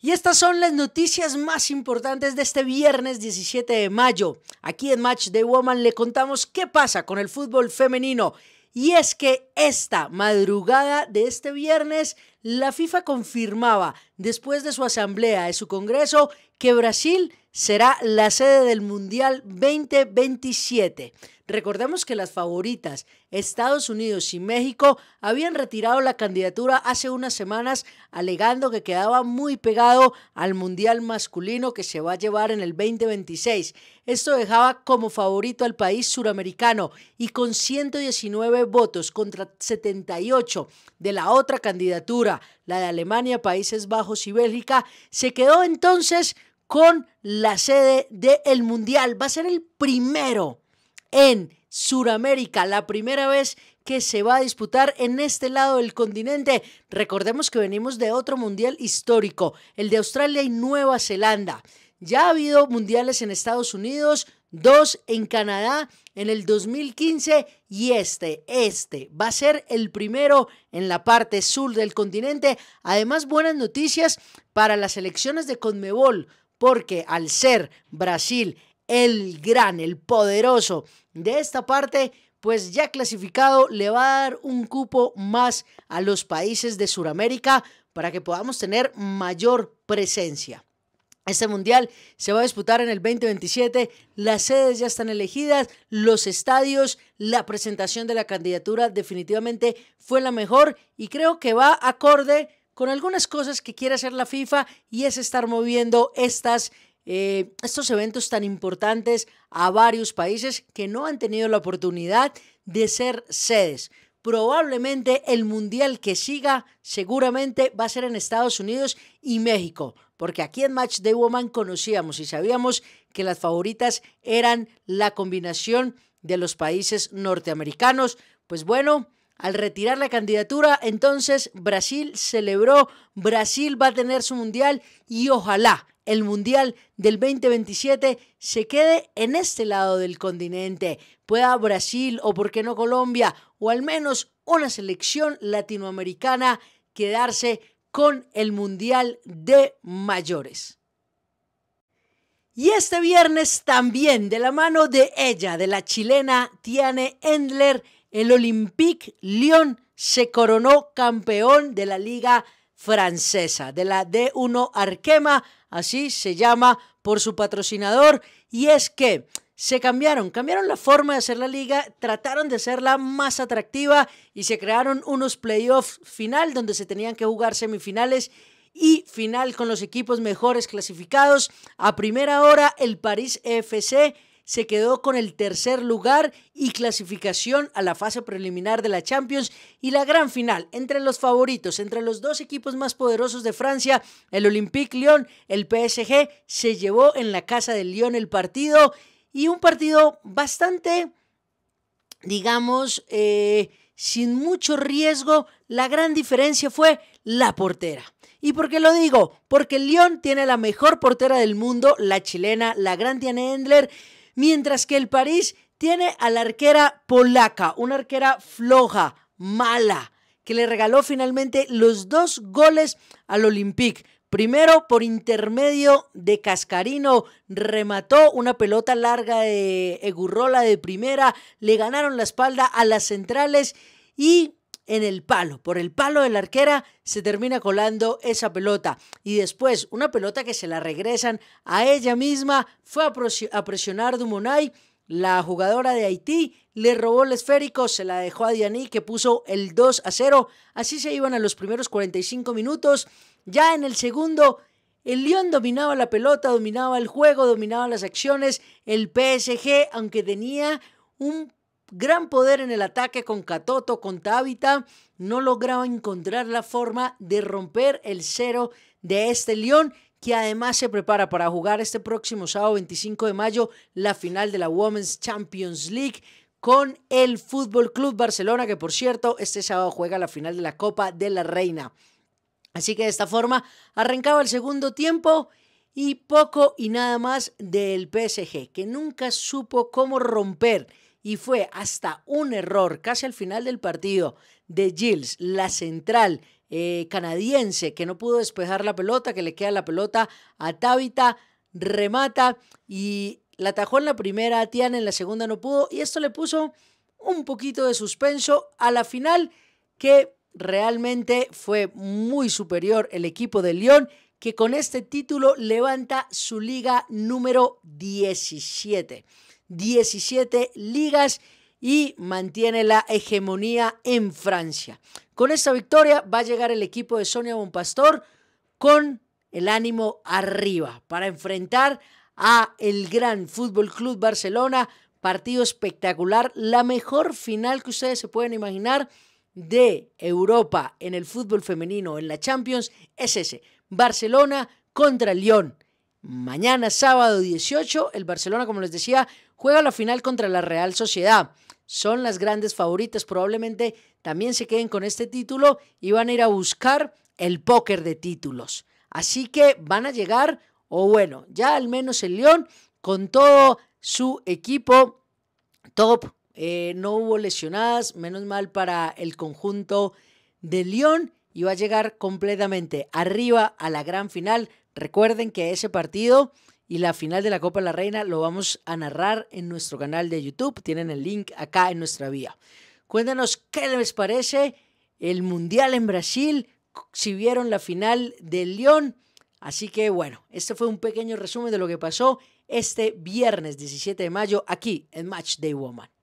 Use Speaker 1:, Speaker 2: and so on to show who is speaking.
Speaker 1: Y estas son las noticias más importantes de este viernes 17 de mayo. Aquí en Match de Woman le contamos qué pasa con el fútbol femenino. Y es que esta madrugada de este viernes, la FIFA confirmaba, después de su asamblea, de su congreso, que Brasil será la sede del Mundial 2027. Recordemos que las favoritas, Estados Unidos y México, habían retirado la candidatura hace unas semanas alegando que quedaba muy pegado al Mundial masculino que se va a llevar en el 2026. Esto dejaba como favorito al país suramericano y con 119 votos contra 78 de la otra candidatura, la de Alemania, Países Bajos y Bélgica, se quedó entonces con la sede del Mundial. Va a ser el primero en Sudamérica la primera vez que se va a disputar en este lado del continente. Recordemos que venimos de otro mundial histórico, el de Australia y Nueva Zelanda. Ya ha habido mundiales en Estados Unidos, dos en Canadá en el 2015 y este, este va a ser el primero en la parte sur del continente. Además, buenas noticias para las elecciones de Conmebol, porque al ser Brasil el gran, el poderoso de esta parte, pues ya clasificado le va a dar un cupo más a los países de Sudamérica para que podamos tener mayor presencia. Este mundial se va a disputar en el 2027, las sedes ya están elegidas, los estadios, la presentación de la candidatura definitivamente fue la mejor y creo que va acorde con algunas cosas que quiere hacer la FIFA y es estar moviendo estas, eh, estos eventos tan importantes a varios países que no han tenido la oportunidad de ser sedes. Probablemente el mundial que siga seguramente va a ser en Estados Unidos y México, porque aquí en Match Woman conocíamos y sabíamos que las favoritas eran la combinación de los países norteamericanos. Pues bueno, al retirar la candidatura, entonces Brasil celebró, Brasil va a tener su mundial y ojalá el mundial del 2027 se quede en este lado del continente, pueda Brasil o por qué no Colombia o al menos una selección latinoamericana quedarse con el mundial de mayores. Y este viernes también de la mano de ella, de la chilena Tiane Endler, el Olympique Lyon se coronó campeón de la Liga Francesa, de la D1 Arquema, así se llama por su patrocinador, y es que se cambiaron, cambiaron la forma de hacer la liga, trataron de hacerla más atractiva y se crearon unos playoffs final donde se tenían que jugar semifinales y final con los equipos mejores clasificados. A primera hora el París FC se quedó con el tercer lugar y clasificación a la fase preliminar de la Champions y la gran final entre los favoritos, entre los dos equipos más poderosos de Francia, el Olympique Lyon, el PSG, se llevó en la casa del Lyon el partido y un partido bastante, digamos, eh, sin mucho riesgo, la gran diferencia fue la portera. ¿Y por qué lo digo? Porque el Lyon tiene la mejor portera del mundo, la chilena, la gran Tiana Endler, mientras que el París tiene a la arquera polaca, una arquera floja, mala, que le regaló finalmente los dos goles al Olympique. Primero, por intermedio de Cascarino, remató una pelota larga de Egurrola de primera, le ganaron la espalda a las centrales y en el palo. Por el palo de la arquera se termina colando esa pelota. Y después, una pelota que se la regresan a ella misma, fue a presionar Dumonay. La jugadora de Haití le robó el esférico, se la dejó a Diani, que puso el 2 a 0. Así se iban a los primeros 45 minutos. Ya en el segundo, el Lyon dominaba la pelota, dominaba el juego, dominaba las acciones. El PSG, aunque tenía un gran poder en el ataque con Katoto con Tabita, no lograba encontrar la forma de romper el cero de este León que además se prepara para jugar este próximo sábado 25 de mayo la final de la Women's Champions League con el Fútbol Club Barcelona, que por cierto, este sábado juega la final de la Copa de la Reina. Así que de esta forma arrancaba el segundo tiempo y poco y nada más del PSG, que nunca supo cómo romper y fue hasta un error casi al final del partido de Gilles, la central eh, canadiense, que no pudo despejar la pelota, que le queda la pelota a Tabita, remata y la atajó en la primera, Tiana en la segunda no pudo y esto le puso un poquito de suspenso a la final que realmente fue muy superior el equipo de Lyon que con este título levanta su liga número 17. 17 ligas y mantiene la hegemonía en Francia. Con esta victoria va a llegar el equipo de Sonia Bonpastor con el ánimo arriba para enfrentar a el gran Fútbol Club Barcelona, partido espectacular, la mejor final que ustedes se pueden imaginar de Europa en el fútbol femenino en la Champions es ese, Barcelona contra Lyon. Mañana, sábado 18, el Barcelona, como les decía, juega la final contra la Real Sociedad. Son las grandes favoritas, probablemente también se queden con este título y van a ir a buscar el póker de títulos. Así que van a llegar, o bueno, ya al menos el León, con todo su equipo top. Eh, no hubo lesionadas, menos mal para el conjunto de León y va a llegar completamente arriba a la gran final. Recuerden que ese partido y la final de la Copa de la Reina lo vamos a narrar en nuestro canal de YouTube. Tienen el link acá en nuestra vía. cuéntenos qué les parece el Mundial en Brasil, si vieron la final del León. Así que bueno, este fue un pequeño resumen de lo que pasó este viernes 17 de mayo aquí en Match Day Woman.